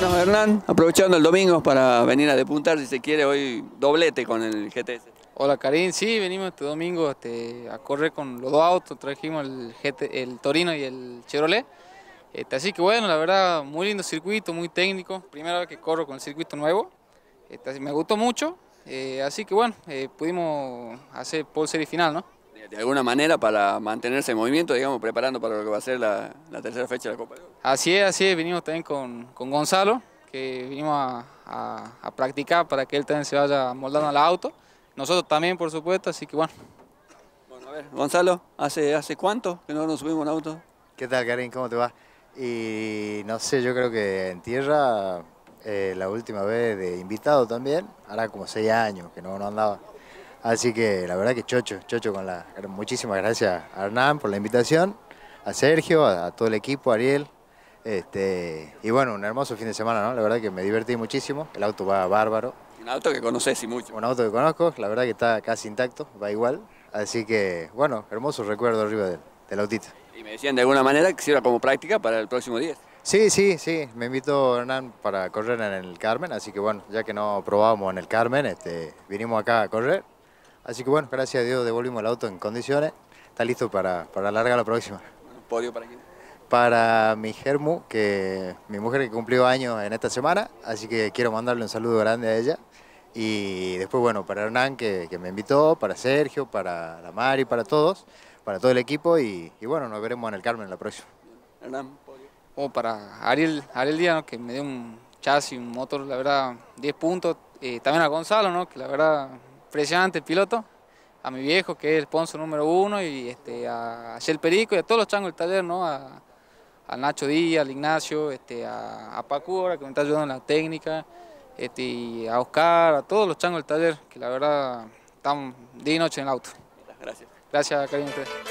Bueno, Hernán, aprovechando el domingo para venir a depuntar, si se quiere, hoy doblete con el GTS. Hola Karim, sí, venimos este domingo este, a correr con los dos autos, trajimos el, GT, el Torino y el Chevrolet. Este, así que bueno, la verdad, muy lindo circuito, muy técnico, primera vez que corro con el circuito nuevo, este, me gustó mucho, eh, así que bueno, eh, pudimos hacer pole serie final, ¿no? de alguna manera para mantenerse en movimiento, digamos, preparando para lo que va a ser la, tercera fecha de la Copa. Así es, así es, vinimos también con, Gonzalo, que vinimos a, practicar para que él también se vaya moldando al auto. Nosotros también, por supuesto, así que bueno. Bueno, a ver, Gonzalo, ¿hace, hace cuánto que no nos subimos al auto? ¿Qué tal, Karim? ¿Cómo te va? Y no sé, yo creo que en tierra, eh, la última vez de invitado también, ahora como seis años que no, no andaba. Así que la verdad que chocho, chocho con la... Muchísimas gracias a Hernán por la invitación, a Sergio, a, todo el equipo, a Ariel. Este, y bueno, un hermoso fin de semana, ¿no? La verdad que me divertí muchísimo, el auto va bárbaro. Un auto que conoces y mucho. Un auto que conozco, la verdad que está casi intacto, va igual. Así que, bueno, hermoso recuerdo arriba del, del autito. Y me decían de alguna manera que sirva como práctica para el próximo día. Sí, sí, sí, me invitó Hernán para correr en el Carmen, así que bueno, ya que no probábamos en el Carmen, este, vinimos acá a correr Así que bueno, gracias a Dios devolvimos el auto en condiciones. Está listo para, para larga la próxima. ¿Podio para quién? Para mi Germu, que mi mujer que cumplió años en esta semana, así que quiero mandarle un saludo grande a ella. Y después, bueno, para Hernán, que, me invitó, para Sergio, para la Mari, para todos, para todo el equipo. Y, bueno, nos veremos en el Carmen la próxima. Hernán, podio. Oh, para Ariel, Ariel Díaz, que me dio un chasis, un motor, la verdad, 10 puntos. Eh, también a Gonzalo, ¿no? que la verdad impresionante piloto, a mi viejo que es el sponsor número uno y este, a Shell Perico y a todos los changos del taller, ¿no? A, Nacho Díaz, al Ignacio, este, a, a, Paco ahora que me está ayudando en la técnica, este, a Oscar, a todos los changos del taller, que la verdad están día y noche en el auto. Gracias. Gracias, caliente